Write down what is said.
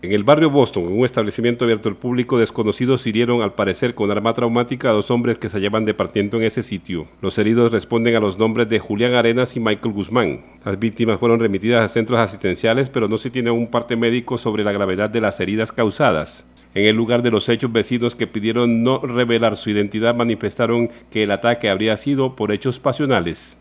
En el barrio Boston, en un establecimiento abierto al público, desconocidos hirieron al parecer con arma traumática a dos hombres que se llevan departiendo en ese sitio. Los heridos responden a los nombres de Julián Arenas y Michael Guzmán. Las víctimas fueron remitidas a centros asistenciales, pero no se tiene un parte médico sobre la gravedad de las heridas causadas. En el lugar de los hechos, vecinos que pidieron no revelar su identidad manifestaron que el ataque habría sido por hechos pasionales.